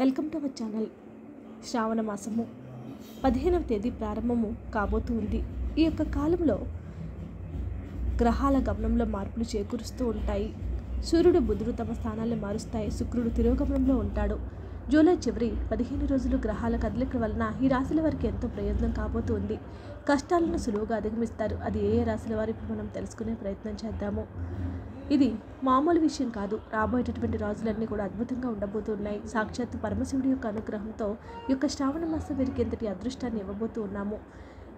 welcome to our channel శ్రావణ మాసము పదిహేనవ తేదీ ప్రారంభము ఉంది ఈ యొక్క కాలంలో గ్రహాల గమనంలో మార్పులు చేకూరుస్తూ ఉంటాయి సూర్యుడు బుధుడు తమ స్థానాలను మారుస్తాయి శుక్రుడు తిరోగమనంలో ఉంటాడు జూలై చివరి పదిహేను రోజులు గ్రహాల కదలిక వలన ఈ రాశుల వారికి ఎంతో ప్రయోజనం కాబోతుంది కష్టాలను సులువుగా అధిగమిస్తారు అది ఏ ఏ రాశుల వారికి మనం తెలుసుకునే ప్రయత్నం చేద్దాము ఇది మామూలు విషయం కాదు రాబోయేటటువంటి రాజులన్నీ కూడా అద్భుతంగా ఉండబోతున్నాయి సాక్షాత్ పరమశివుడి యొక్క అనుగ్రహంతో యొక్క శ్రావణ మాసం వీరికి ఎంతటి అదృష్టాన్ని ఇవ్వబోతూ ఉన్నాము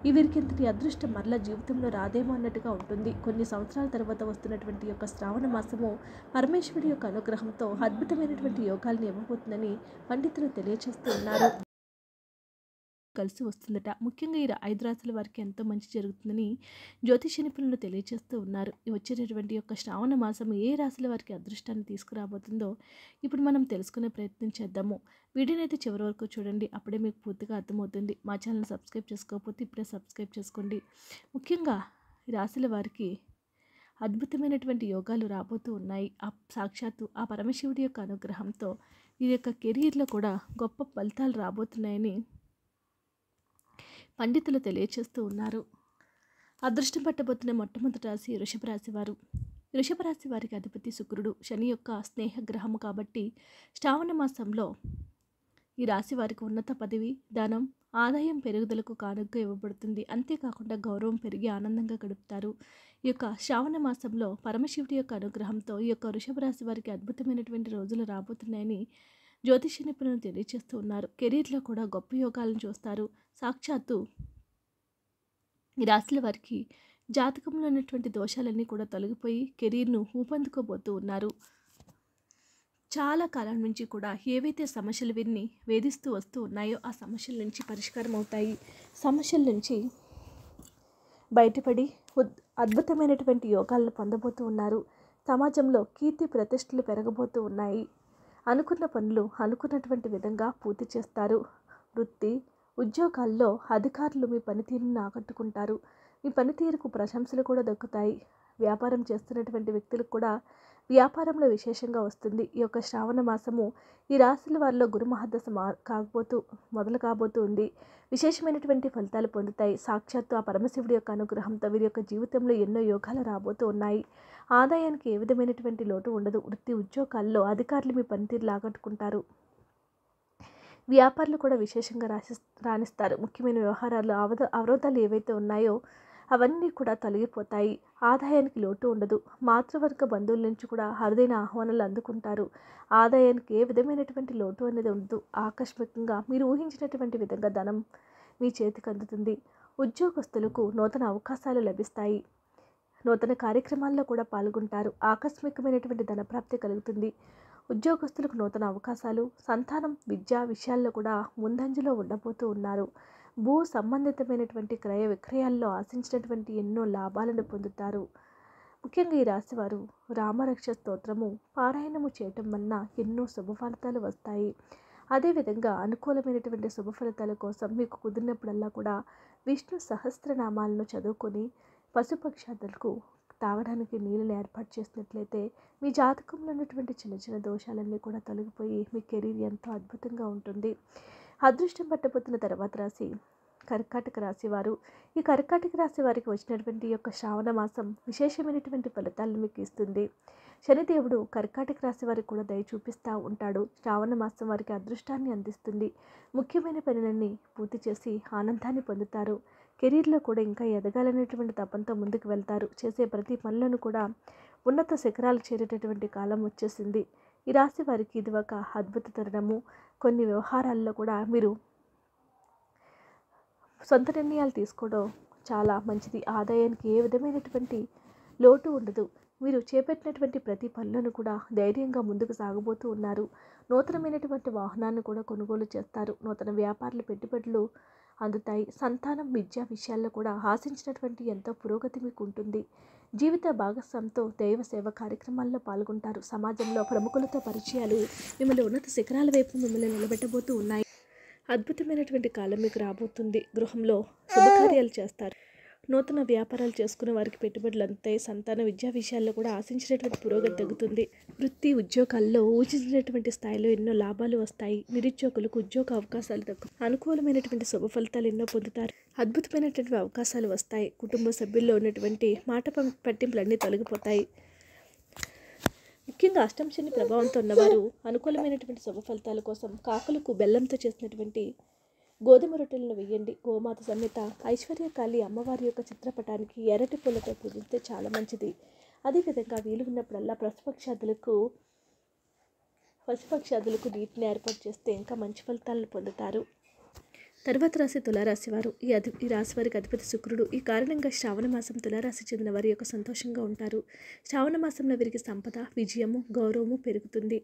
ఈ వీరికి ఎంతటి అదృష్టం మరలా జీవితంలో రాదేమో అన్నట్టుగా ఉంటుంది కొన్ని సంవత్సరాల తర్వాత వస్తున్నటువంటి యొక్క శ్రావణ మాసము పరమేశ్వరుడి యొక్క అనుగ్రహంతో అద్భుతమైనటువంటి యోగాలను ఇవ్వబోతుందని పండితులు తెలియచేస్తూ ఉన్నారు కలిసి వస్తుందట ముఖ్యంగా ఈ ఐదు రాశుల వారికి ఎంతో మంచి జరుగుతుందని జ్యోతిష నిపుణులు తెలియజేస్తూ ఉన్నారు వచ్చేటటువంటి యొక్క శ్రావణ మాసం ఏ రాశుల వారికి అదృష్టాన్ని తీసుకురాబోతుందో ఇప్పుడు మనం తెలుసుకునే ప్రయత్నం చేద్దాము వీడియోని అయితే చివరి వరకు చూడండి అప్పుడే మీకు పూర్తిగా అర్థమవుతుంది మా ఛానల్ సబ్స్క్రైబ్ చేసుకోకపోతే ఇప్పుడే సబ్స్క్రైబ్ చేసుకోండి ముఖ్యంగా రాశుల వారికి అద్భుతమైనటువంటి యోగాలు రాబోతూ ఉన్నాయి ఆ సాక్షాత్తు ఆ పరమశివుడి యొక్క అనుగ్రహంతో ఈ యొక్క కెరీర్లో కూడా గొప్ప ఫలితాలు రాబోతున్నాయని పండితులు తెలియచేస్తూ ఉన్నారు అదృష్టం పట్టబోతున్న మొట్టమొదటి రాశి వృషభ రాశి వారు రాశి వారికి అధిపతి శుక్రుడు శని యొక్క స్నేహగ్రహము కాబట్టి శ్రావణ మాసంలో ఈ రాశి వారికి ఉన్నత పదవి ధనం ఆదాయం పెరుగుదలకు కానుక ఇవ్వబడుతుంది అంతేకాకుండా గౌరవం పెరిగి ఆనందంగా గడుపుతారు ఈ యొక్క శ్రావణ మాసంలో పరమశివుడి యొక్క అనుగ్రహంతో ఈ యొక్క వృషభ రాశి వారికి అద్భుతమైనటువంటి రోజులు రాబోతున్నాయని జ్యోతిష నిపుణులు తెలియజేస్తూ ఉన్నారు కెరీర్లో కూడా గొప్ప యోగాలను చూస్తారు సాక్షాత్తు ఈ రాశుల వారికి జాతకంలో ఉన్నటువంటి దోషాలన్నీ కూడా తొలగిపోయి కెరీర్ను ఊపందుకోబోతూ ఉన్నారు చాలా కాలం నుంచి కూడా ఏవైతే సమస్యలు వీరిని వేధిస్తూ వస్తూ ఉన్నాయో ఆ సమస్యల నుంచి పరిష్కారం అవుతాయి సమస్యల నుంచి బయటపడి అద్భుతమైనటువంటి యోగాలను పొందబోతూ ఉన్నారు సమాజంలో కీర్తి ప్రతిష్టలు పెరగబోతూ ఉన్నాయి అనుకున్న పనులు అనుకున్నటువంటి విధంగా పూర్తి చేస్తారు వృత్తి ఉద్యోగాల్లో అధికారులు మీ పనితీరును ఆకట్టుకుంటారు మీ పనితీరుకు ప్రశంసలు కూడా దక్కుతాయి వ్యాపారం చేస్తున్నటువంటి వ్యక్తులకు కూడా వ్యాపారంలో విశేషంగా వస్తుంది ఈ యొక్క శ్రావణ మాసము ఈ రాశుల వారిలో గురుమహాదశ మా కాకపోతూ మొదలు కాబోతూ ఉంది విశేషమైనటువంటి ఫలితాలు పొందుతాయి సాక్షాత్తు ఆ పరమశివుడి యొక్క అనుగ్రహంతో వీరి యొక్క జీవితంలో ఎన్నో యోగాలు రాబోతూ ఉన్నాయి ఆదాయానికి ఏ విధమైనటువంటి లోటు ఉండదు వృత్తి ఉద్యోగాల్లో అధికారులు మీ పనితీరు లాగట్టుకుంటారు వ్యాపారులు కూడా విశేషంగా రాసి రాణిస్తారు ముఖ్యమైన వ్యవహారాలు అవధ అవరోధాలు ఏవైతే ఉన్నాయో అవన్నీ కూడా తొలగిపోతాయి ఆదాయానికి లోటు ఉండదు మాతృవర్గ బంధువుల నుంచి కూడా అరుదైన ఆహ్వానాలు అందుకుంటారు ఆదాయానికి ఏ విధమైనటువంటి లోటు అనేది ఉండదు ఆకస్మికంగా మీరు ఊహించినటువంటి విధంగా ధనం మీ చేతికి అందుతుంది ఉద్యోగస్తులకు నూతన అవకాశాలు లభిస్తాయి నూతన కార్యక్రమాల్లో కూడా పాల్గొంటారు ఆకస్మికమైనటువంటి ధన ప్రాప్తి కలుగుతుంది ఉద్యోగస్తులకు నూతన అవకాశాలు సంతానం విద్యా విషయాల్లో కూడా ముందంజలో ఉండబోతూ ఉన్నారు భూ సంబంధితమైనటువంటి క్రయ విక్రయాల్లో ఆశించినటువంటి ఎన్నో లాభాలను పొందుతారు ముఖ్యంగా ఈ రాశివారు రామరక్ష స్తోత్రము పారాయణము చేయటం వలన ఎన్నో శుభ ఫలితాలు వస్తాయి అదేవిధంగా అనుకూలమైనటువంటి శుభ ఫలితాల కోసం మీకు కుదిరినప్పుడల్లా కూడా విష్ణు సహస్రనామాలను చదువుకొని పశుపక్షాదులకు తాగడానికి నీళ్ళని ఏర్పాటు చేసినట్లయితే మీ జాతకంలో ఉన్నటువంటి చిన్న చిన్న దోషాలన్నీ కూడా తొలగిపోయి మీ కెరీర్ ఎంతో అద్భుతంగా ఉంటుంది అదృష్టం పట్టబోతున్న తర్వాత రాశి కర్కాటక రాశి వారు ఈ కర్కాటక రాశి వారికి వచ్చినటువంటి యొక్క శ్రావణ మాసం విశేషమైనటువంటి ఫలితాలను మీకు ఇస్తుంది శనిదేవుడు కర్కాటక రాశి వారికి కూడా దయ చూపిస్తూ ఉంటాడు శ్రావణ మాసం వారికి అదృష్టాన్ని అందిస్తుంది ముఖ్యమైన పనులన్నీ పూర్తి చేసి ఆనందాన్ని పొందుతారు కెరీర్లో కూడా ఇంకా ఎదగాలనేటువంటి తపంతో ముందుకు వెళ్తారు చేసే ప్రతి పనులను కూడా ఉన్నత శిఖరాలు చేరేటటువంటి కాలం వచ్చేసింది ఈ రాశి వారికి ఇది ఒక అద్భుత తరుణము కొన్ని వ్యవహారాల్లో కూడా మీరు సొంత నిర్ణయాలు తీసుకోవడం చాలా మంచిది ఆదాయానికి ఏ విధమైనటువంటి లోటు ఉండదు మీరు చేపట్టినటువంటి ప్రతి పనులను కూడా ధైర్యంగా ముందుకు సాగబోతూ ఉన్నారు నూతనమైనటువంటి వాహనాన్ని కూడా కొనుగోలు చేస్తారు నూతన వ్యాపారులు పెట్టుబడులు అందుతాయి సంతానం విద్యా విషయాల్లో కూడా ఆశించినటువంటి ఎంతో పురోగతి మీకు ఉంటుంది జీవిత భాగస్వామితో దైవ సేవ కార్యక్రమాల్లో పాల్గొంటారు సమాజంలో ప్రముఖులతో పరిచయాలు మిమ్మల్ని ఉన్నత శిఖరాల వైపు మిమ్మల్ని నిలబెట్టబోతూ ఉన్నాయి అద్భుతమైనటువంటి కాలం మీకు రాబోతుంది గృహంలో శుభకార్యాలు చేస్తారు నూతన వ్యాపారాలు చేసుకునే వారికి పెట్టుబడులు అంతే సంతాన విద్యా విషయాల్లో కూడా ఆశించినటువంటి పురోగతి తగ్గుతుంది వృత్తి ఉద్యోగాల్లో ఊచించినటువంటి స్థాయిలో ఎన్నో లాభాలు వస్తాయి నిరుద్యోగులకు ఉద్యోగ అవకాశాలు తగ్గు అనుకూలమైనటువంటి శుభ ఫలితాలు ఎన్నో పొందుతారు అద్భుతమైనటువంటి అవకాశాలు వస్తాయి కుటుంబ సభ్యుల్లో ఉన్నటువంటి మాట పట్టింపులన్నీ తొలగిపోతాయి ముఖ్యంగా అష్టంశని ప్రభావంతో ఉన్నవారు అనుకూలమైనటువంటి శుభ ఫలితాల కోసం కాకులకు బెల్లంతో చేసినటువంటి గోధుమ రొట్టెలను వేయండి గోమాత సమేత ఐశ్వర్య కాళి అమ్మవారి యొక్క చిత్రపటానికి ఎర్రటి పూలతో పూజిస్తే చాలా మంచిది అదేవిధంగా వీలు ఉన్నప్పుడల్లా పశుపక్షాదులకు పశుపక్షాదులకు నీటిని ఏర్పాటు చేస్తే ఇంకా మంచి ఫలితాలను పొందుతారు తర్వాత రాశి తులారాశి వారు ఈ అధి ఈ రాశి వారికి అధిపతి శుక్రుడు ఈ కారణంగా శ్రావణ మాసం తులారాశి చెందిన వారి యొక్క సంతోషంగా ఉంటారు శ్రావణ మాసంలో వీరికి సంపద విజయము గౌరవము పెరుగుతుంది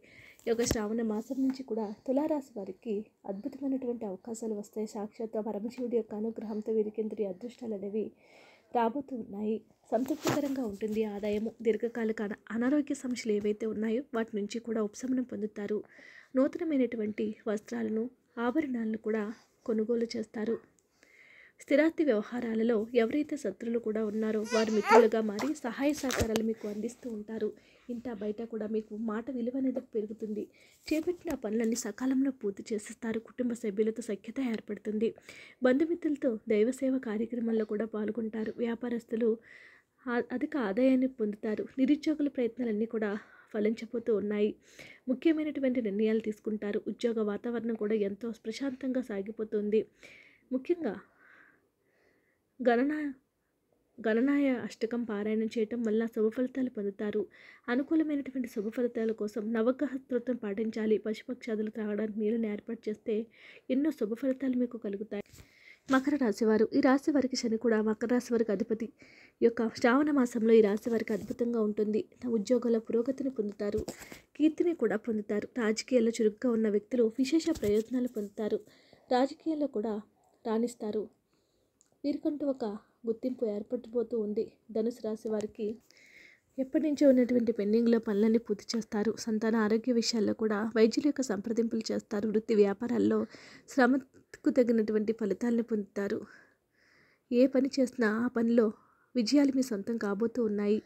ఈ యొక్క శ్రావణ మాసం నుంచి కూడా తులారాశి వారికి అద్భుతమైనటువంటి అవకాశాలు వస్తాయి సాక్షాత్ పరమశివుడి యొక్క అనుగ్రహంతో వీరికి ఇంద్రియ అదృష్టాలు అనేవి రాబోతున్నాయి సంతృప్తికరంగా ఉంటుంది ఆదాయము దీర్ఘకాలిక అనారోగ్య సమస్యలు ఏవైతే ఉన్నాయో వాటి నుంచి కూడా ఉపశమనం పొందుతారు నూతనమైనటువంటి వస్త్రాలను ఆభరణాలను కూడా కొనుగోలు చేస్తారు స్థిరాస్తి వ్యవహారాలలో ఎవరైతే శత్రులు కూడా ఉన్నారో వారు మిత్రులుగా మారి సహాయ సహకారాలు మీకు అందిస్తూ ఉంటారు ఇంత బయట కూడా మీకు మాట విలువ అనేది పెరుగుతుంది చేపట్టిన పనులన్నీ సకాలంలో పూర్తి చేసేస్తారు కుటుంబ సభ్యులతో సఖ్యత ఏర్పడుతుంది బంధుమిత్రులతో దైవసేవ కార్యక్రమాల్లో కూడా పాల్గొంటారు వ్యాపారస్తులు అధిక ఆదాయాన్ని పొందుతారు నిరుద్యోగుల ప్రయత్నాలన్నీ కూడా ఫలించబోతూ ఉన్నాయి ముఖ్యమైనటువంటి నిర్ణయాలు తీసుకుంటారు ఉద్యోగ వాతావరణం కూడా ఎంతో ప్రశాంతంగా సాగిపోతుంది ముఖ్యంగా గణనా గణనాయ అష్టకం పారాయణం చేయటం వల్ల శుభ ఫలితాలు పొందుతారు అనుకూలమైనటువంటి శుభ ఫలితాల కోసం నవగ్రహ స్తోత్రం పాటించాలి పశుపక్షాదులు త్రాగడానికి నీళ్ళని ఏర్పాటు చేస్తే ఎన్నో శుభ ఫలితాలు మీకు కలుగుతాయి మకర రాశివారు ఈ రాశి వారికి శని కూడా మకర రాశి వారికి అధిపతి యొక్క శ్రావణ మాసంలో ఈ రాశి వారికి అద్భుతంగా ఉంటుంది ఉద్యోగాల పురోగతిని పొందుతారు కీర్తిని కూడా పొందుతారు రాజకీయాల్లో చురుగ్గా ఉన్న వ్యక్తులు విశేష ప్రయోజనాలు పొందుతారు రాజకీయాల్లో కూడా రాణిస్తారు వీరికంటూ ఒక గుర్తింపు ఏర్పడిపోతూ ఉంది ధనుసు రాశి వారికి ఎప్పటి నుంచో ఉన్నటువంటి పెండింగ్లో పనులన్నీ పూర్తి చేస్తారు సంతాన ఆరోగ్య విషయాల్లో కూడా వైద్యుల యొక్క సంప్రదింపులు చేస్తారు వృత్తి వ్యాపారాల్లో శ్రమకు తగినటువంటి ఫలితాలను పొందుతారు ఏ పని చేసినా ఆ పనిలో విజయాలు మీ సొంతం కాబోతూ ఉన్నాయి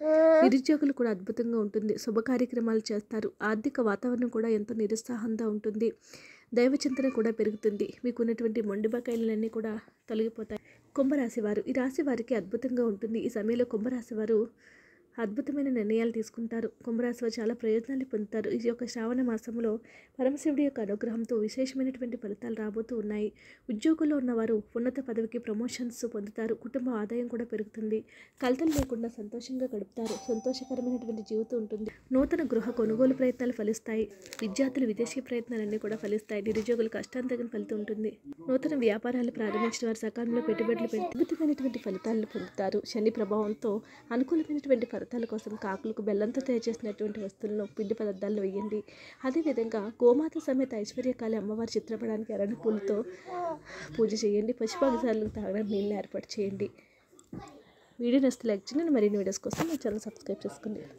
నిరుద్యోగులు కూడా అద్భుతంగా ఉంటుంది శుభ కార్యక్రమాలు చేస్తారు ఆర్థిక వాతావరణం కూడా ఎంతో నిరుత్సాహంగా ఉంటుంది దైవచింతన కూడా పెరుగుతుంది మీకు ఉన్నటువంటి మొండి బకాయిలన్నీ కూడా తొలగిపోతాయి వారు ఈ రాశి వారికి అద్భుతంగా ఉంటుంది ఈ సమయంలో వారు అద్భుతమైన నిర్ణయాలు తీసుకుంటారు కుంభరాశిలో చాలా ప్రయోజనాలు పొందుతారు ఈ యొక్క శ్రావణ మాసంలో పరమశివుడి యొక్క అనుగ్రహంతో విశేషమైనటువంటి ఫలితాలు రాబోతూ ఉన్నాయి ఉద్యోగుల్లో ఉన్నవారు ఉన్నత పదవికి ప్రమోషన్స్ పొందుతారు కుటుంబ ఆదాయం కూడా పెరుగుతుంది కలతలు లేకుండా సంతోషంగా గడుపుతారు సంతోషకరమైనటువంటి జీవితం ఉంటుంది నూతన గృహ కొనుగోలు ప్రయత్నాలు ఫలిస్తాయి విద్యార్థులు విదేశీ ప్రయత్నాలన్నీ కూడా ఫలిస్తాయి నిరుద్యోగులు కష్టం తగిన ఫలితం ఉంటుంది నూతన వ్యాపారాలు ప్రారంభించిన వారు సకాలంలో పెట్టుబడులు పెట్టి అద్భుతమైనటువంటి ఫలితాలను పొందుతారు శని ప్రభావంతో అనుకూలమైనటువంటి పదార్థాల కోసం కాకులకు బెల్లంతో తయారు చేసినటువంటి వస్తువులను పిండి పదార్థాలను వేయండి అదేవిధంగా గోమాత సమేత ఐశ్వర్యకాళి అమ్మవారి చిత్రపడానికి అరణి పూలతో పూజ చేయండి పశుపక్షాలకు తాగడం నీళ్ళని ఏర్పాటు చేయండి వీడియో నచ్చితే లైక్ చేయండి మరిన్ని వీడియోస్ కోసం మా ఛానల్ సబ్స్క్రైబ్ చేసుకోండి